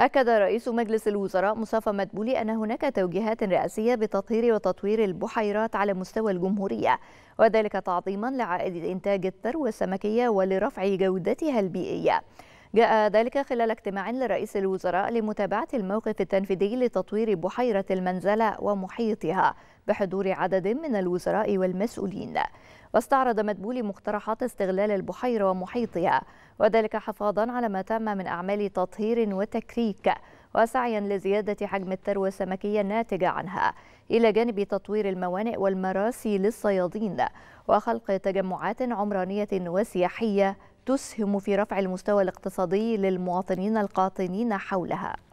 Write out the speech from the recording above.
أكد رئيس مجلس الوزراء مصطفى مدبولي أن هناك توجيهات رئاسية بتطهير وتطوير البحيرات على مستوى الجمهورية وذلك تعظيما لعائد إنتاج الثروة السمكية ولرفع جودتها البيئية جاء ذلك خلال اجتماع لرئيس الوزراء لمتابعة الموقف التنفيذي لتطوير بحيرة المنزلة ومحيطها بحضور عدد من الوزراء والمسؤولين واستعرض مدبولي مقترحات استغلال البحيرة ومحيطها وذلك حفاظا على ما تم من أعمال تطهير وتكريك وسعيا لزيادة حجم الثروة السمكية الناتجة عنها إلى جانب تطوير الموانئ والمراسي للصيادين وخلق تجمعات عمرانية وسياحية تسهم في رفع المستوى الاقتصادي للمواطنين القاطنين حولها